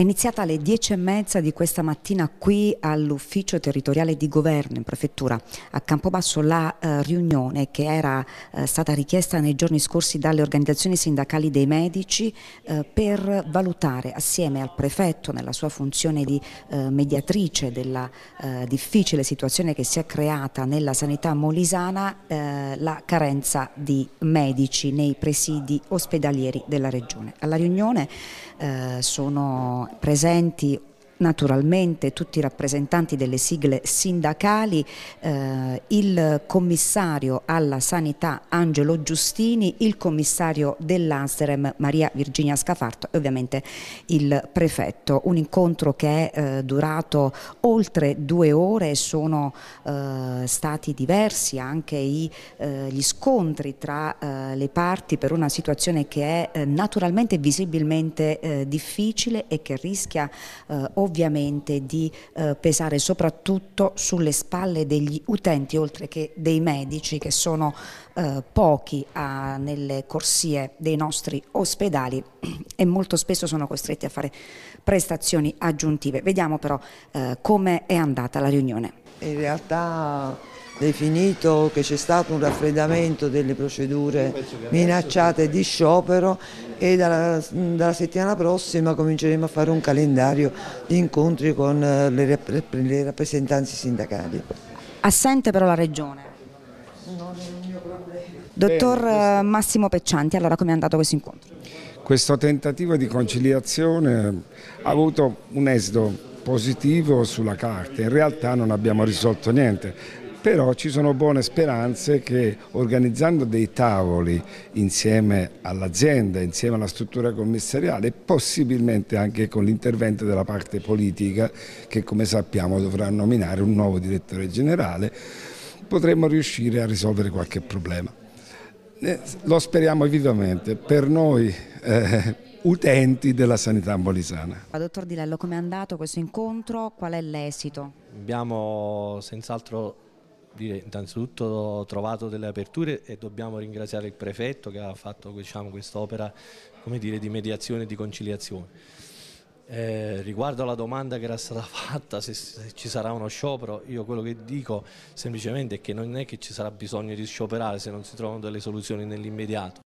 È iniziata alle e mezza di questa mattina qui all'ufficio territoriale di governo in prefettura a Campobasso la eh, riunione che era eh, stata richiesta nei giorni scorsi dalle organizzazioni sindacali dei medici eh, per valutare assieme al prefetto nella sua funzione di eh, mediatrice della eh, difficile situazione che si è creata nella sanità molisana eh, la carenza di medici nei presidi ospedalieri della regione. Alla riunione sono presenti naturalmente tutti i rappresentanti delle sigle sindacali, eh, il commissario alla sanità Angelo Giustini, il commissario dell'Anserem Maria Virginia Scafarto e ovviamente il prefetto. Un incontro che è eh, durato oltre due ore, sono eh, stati diversi anche i, eh, gli scontri tra eh, le parti per una situazione che è eh, naturalmente visibilmente difficile e che rischia ovviamente ovviamente di eh, pesare soprattutto sulle spalle degli utenti oltre che dei medici che sono eh, pochi a, nelle corsie dei nostri ospedali e molto spesso sono costretti a fare prestazioni aggiuntive. Vediamo però eh, come è andata la riunione in realtà definito che c'è stato un raffreddamento delle procedure minacciate di sciopero e dalla, dalla, settimana prossima cominceremo a fare un calendario di incontri con eh, le, le rappresentanze sindacali. Assente però la Regione? Non è il mio problema. Dottor eh, Massimo Peccianti, allora come è andato questo incontro? Questo tentativo di conciliazione ha avuto un esito positivo sulla carta, in realtà non abbiamo risolto niente, però ci sono buone speranze che organizzando dei tavoli insieme all'azienda, insieme alla struttura commissariale e possibilmente anche con l'intervento della parte politica che come sappiamo dovrà nominare un nuovo direttore generale, potremmo riuscire a risolvere qualche problema. Lo speriamo vivamente, per noi eh, utenti della sanità ambolisana. Dottor Di Lello, come è andato questo incontro? Qual è l'esito? Abbiamo senz'altro dire innanzitutto trovato delle aperture e dobbiamo ringraziare il prefetto che ha fatto diciamo, quest'opera di mediazione e di conciliazione. Eh, riguardo alla domanda che era stata fatta, se, se, ci sarà uno sciopero, io quello che dico semplicemente è che non è che ci sarà bisogno di scioperare se non si trovano delle soluzioni nell'immediato.